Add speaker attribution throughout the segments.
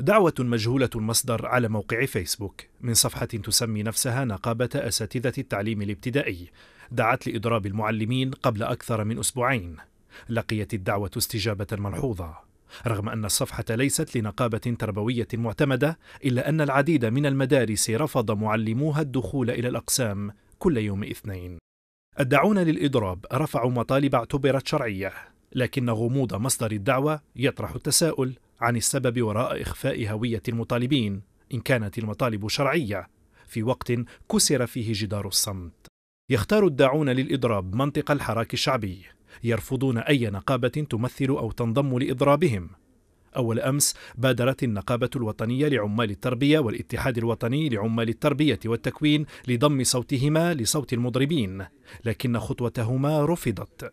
Speaker 1: دعوة مجهولة المصدر على موقع فيسبوك من صفحة تسمي نفسها نقابة أساتذة التعليم الابتدائي دعت لإضراب المعلمين قبل أكثر من أسبوعين لقيت الدعوة استجابة ملحوظة رغم أن الصفحة ليست لنقابة تربوية معتمدة إلا أن العديد من المدارس رفض معلموها الدخول إلى الأقسام كل يوم اثنين الداعون للإضراب رفعوا مطالب اعتبرت شرعية لكن غموض مصدر الدعوة يطرح التساؤل عن السبب وراء إخفاء هوية المطالبين إن كانت المطالب شرعية في وقت كسر فيه جدار الصمت يختار الداعون للإضراب منطق الحراك الشعبي يرفضون أي نقابة تمثل أو تنضم لإضرابهم أول أمس بادرت النقابة الوطنية لعمال التربية والاتحاد الوطني لعمال التربية والتكوين لضم صوتهما لصوت المضربين لكن خطوتهما رفضت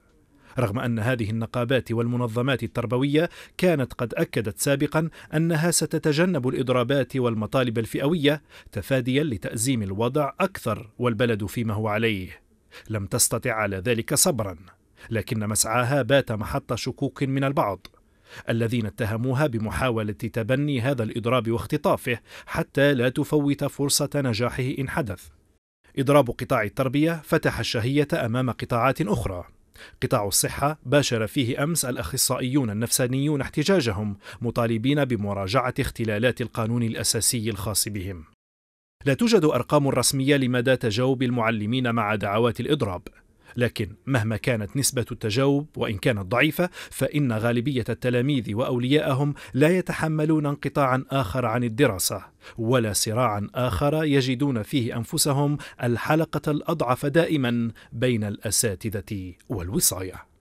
Speaker 1: رغم أن هذه النقابات والمنظمات التربوية كانت قد أكدت سابقا أنها ستتجنب الإضرابات والمطالب الفئوية تفاديا لتأزيم الوضع أكثر والبلد فيما هو عليه لم تستطع على ذلك صبرا لكن مسعاها بات محط شكوك من البعض الذين اتهموها بمحاولة تبني هذا الإضراب واختطافه حتى لا تفوت فرصة نجاحه إن حدث. إضراب قطاع التربية فتح الشهية أمام قطاعات أخرى، قطاع الصحة باشر فيه أمس الأخصائيون النفسانيون احتجاجهم مطالبين بمراجعة اختلالات القانون الأساسي الخاص بهم. لا توجد أرقام رسمية لمدى تجاوب المعلمين مع دعوات الإضراب، لكن مهما كانت نسبة التجاوب وإن كانت ضعيفة فإن غالبية التلاميذ وأولياءهم لا يتحملون انقطاعا آخر عن الدراسة ولا صراعا آخر يجدون فيه أنفسهم الحلقة الأضعف دائما بين الأساتذة والوصاية